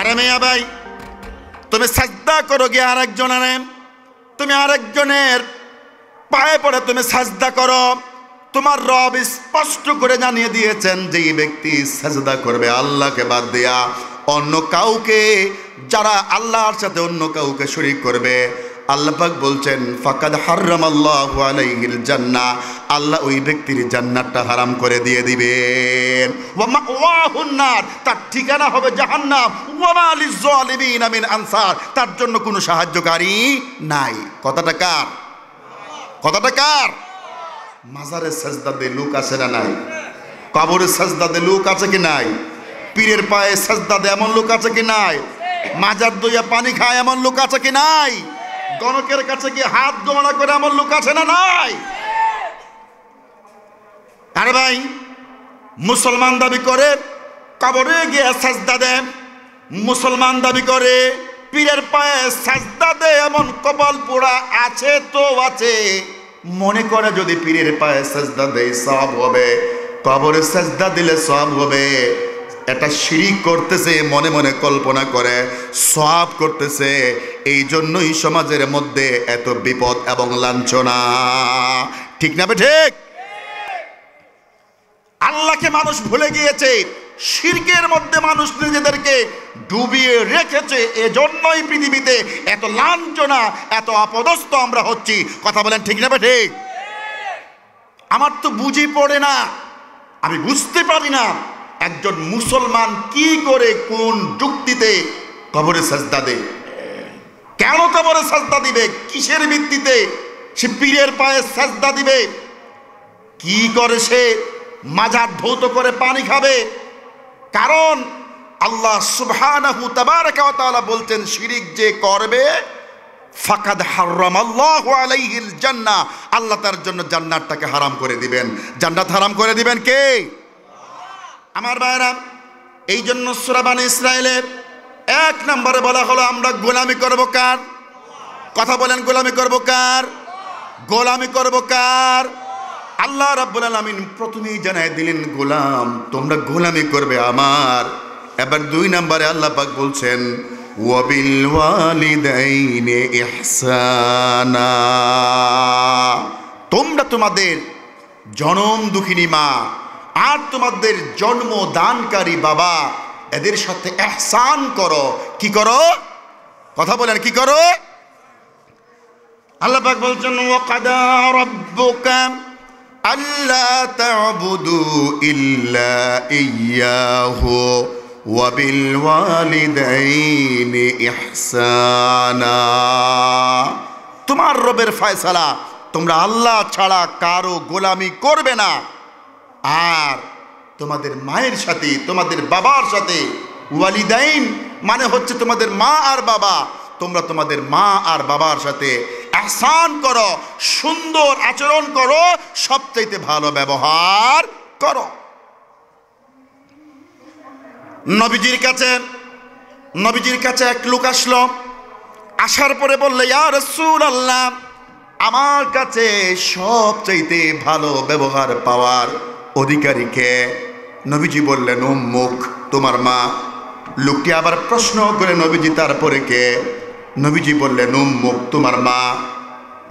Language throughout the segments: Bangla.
আরে মেয়া ভাই তুমি সাজদা করো গিয়ে আরেকজনের তুমি আরেকজনের পায়ে পড়ে তুমি সাজদা করো তোমার রব স্পষ্ট করে জানিয়ে দিয়েছেন যে এই ব্যক্তি সাজদা করবে আল্লাহকে বাদ দেয়া অন্য কাউকে যারা আল্লাহর সাথে অন্য কাউকে শরিক করবে আল্লাপাক বলছেন ফাকাদ হারাম আল্লাহ আলাইহিল জান্না আল্লাহ ওই ব্যক্তির জান্নাতটা হারাম করে দিয়ে দিবেন ওয়াহুন্নার তার ঠিকানা হবে জাহান্নাম ওয়ামালিজালিমিন আমিন আনসার তার জন্য কোনো সাহায্যকারী নাই কথাটা কার কথাটা কার মাজারে সাজদাতে লোক আছে না নাই কবরে সাজদাতে লোক আছে কি নাই পীরের পায়ে সাজদাতে এমন লোক আছে কি নাই মাজার দইয়া পানি খায় এমন লোক আছে কি নাই গণকের কাছে গিয়ে হাত গোমড়া করে আমার লোক আছে না নাই আরে ভাই মুসলমান দাবি করে কবরে গিয়ে সাজদা দেন মুসলমান দাবি করে পীরের পায়ে সাজদা দেয় এমন কপাল পোড়া আছে তো আছে মনে করে যদি পীরের পায়ে সাজদা দেয় সব হবে কবরে সাজদা দিলে সব হবে এটা সিঁড়ি করতেছে মনে মনে কল্পনা করে সব করতেছে এই জন্যই সমাজের মধ্যে এত বিপদ এবং লাঞ্ছনা ঠিক না ঠিক আল্লাহকে মানুষ ভুলে গিয়েছে শির্কের মধ্যে মানুষ নিজেদেরকে ডুবিয়ে রেখেছে এজন্যই পৃথিবীতে এত লাঞ্ছনা এত আপদস্থ আমরা হচ্ছি কথা বলেন ঠিক না ঠিক আমার তো বুঝি পড়ে না আমি বুঝতে পারি না একজন মুসলমান কি করে কোন যুক্তিতে কবরে সাজদা দেয় কেন কবরে সাজদা দিবে কিসের ভিত্তিতে সে পীরের পায়ে সাজদা দিবে কি করে সে মাজার ধৌত করে পানি খাবে কারণ আল্লাহ সুবহানাহু তাবারাকাওয়া বলতেন শিরিক যে করবে ফাকাদ হারাম আল্লাহ আলাইহিল জান্নাহ আল্লাহ তার জন্য জান্নাতটাকে হারাম করে দিবেন জান্নাত হারাম করে দিবেন কে আমার ভাইরা এই জন্য সুরাবান ইসরায়েলের এক নম্বরে বলা হলো আমরা গোলামি করব কার কথা বলেন গোলামি করব কার গোলামি করব কার আল্লাহ রাব্বুল আলামিন প্রথমেই জানায় দিলেন গোলাম তোমরা গোলামি করবে আমার এবার দুই নম্বরে আল্লাহ পাক বলছেন ওয়াবিল ওয়ালিদাইনে ইহসানা তোমরা তোমাদের জনম দুঃখিনী মা আর তোমাদের জন্ম দানকারী বাবা এদের সাথে এহসান করো কি করো কথা বলেন কি করো আল্লাহ বলছেন ওয়াকাদা ইল্লা তোমার রবের ফয়সালা তোমরা আল্লাহ ছাড়া কারো গোলামি করবে না আর তোমাদের মায়ের সাথে তোমাদের বাবার সাথে ওয়ালিদাইন মানে হচ্ছে তোমাদের মা আর বাবা তোমরা তোমাদের মা আর বাবার সাথে আহসান করো সুন্দর আচরণ করো সবচাইতে ভালো ব্যবহার করো নবীজির কাছে নবীজির কাছে এক লোক আসলো আসার পরে বললে ইয়ার সুর আল্লাহ আমার কাছে সবচাইতে ভালো ব্যবহার পাওয়ার অধিকারীকে নবীজি বললেন মুখ তোমার মা লোকটি আবার প্রশ্ন করে নবীজি তারপরে কে নবীজি বললেন মুখ তোমার মা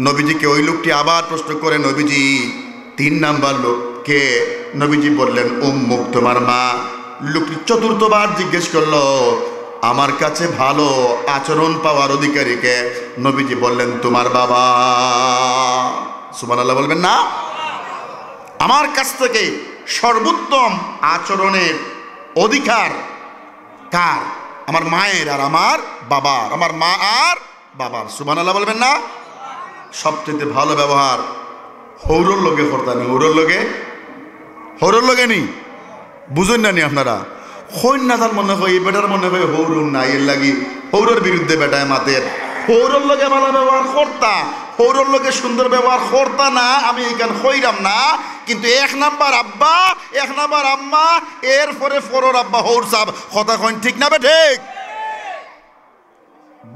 নবীজিকে ওই লোকটি আবার প্রশ্ন করে নবীজি তিন নাম্বার লোককে নবীজি বললেন মুখ তোমার মা লোকটি চতুর্থবার জিজ্ঞেস করলো আমার কাছে ভালো আচরণ পাওয়ার অধিকারীকে নবীজি বললেন তোমার বাবা সুমান আল্লাহ বলবেন না আমার কাছ থেকে সর্বোত্তম আচরণের অধিকার কার আমার মায়ের আর আমার বাবার আমার মা আর বাবার আল্লাহ বলবেন না সবচেয়ে ভালো ব্যবহার হৌরল লোকে নেই হৌরল লোকে হৌরল লোকে নি বুঝুন না নি আপনারা হইন মনে হয় বেটার মনে হয় হৌরুর না এর লাগি হৌরের বিরুদ্ধে বেটায় মাতের হৌরল লোকে ভালো ব্যবহার করতা হৌরল লোকে সুন্দর ব্যবহার করতা না আমি এইখান হইরাম না কিন্তু এক নাম্বার আব্বা এক নাম্বার আম্মা এরপরে ফরর আব্বা হৌর সাহ কথা কন ঠিক না বে ঠিক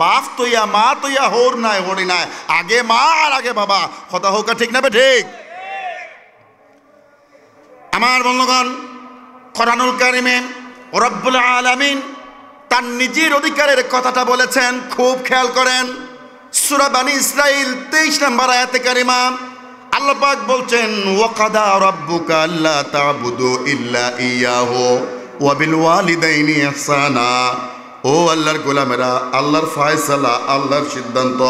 বাপ তৈয়া মা তৈয়া হোর নাই হরি নাই আগে মা আর আগে বাবা কথা হোকা ঠিক না বে ঠিক আমার বন্ধুগণ করানুল কারিমে রব্বুল আলামিন তার নিজের অধিকারের কথাটা বলেছেন খুব খেয়াল করেন সুরাবানি ইসরাইল তেইশ নাম্বার আয়াতে কারিমা আল্লাহ পাক বলছেন ওয়াকাদা রাব্বুকা আল্লা তাবুদু ইল্লা ইয়াহু ওয়া বিল ওয়ালিদাইনি ইহসানা ও আল্লাহর গোলামেরা আল্লাহর ফয়সালা আল্লাহর সিদ্ধান্ত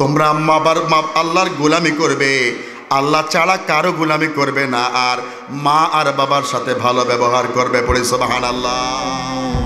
তোমরা মাবার আল্লাহর গোলামি করবে আল্লাহ ছাড়া কারো গোলামি করবে না আর মা আর বাবার সাথে ভালো ব্যবহার করবে পড়ে সোবাহান আল্লাহ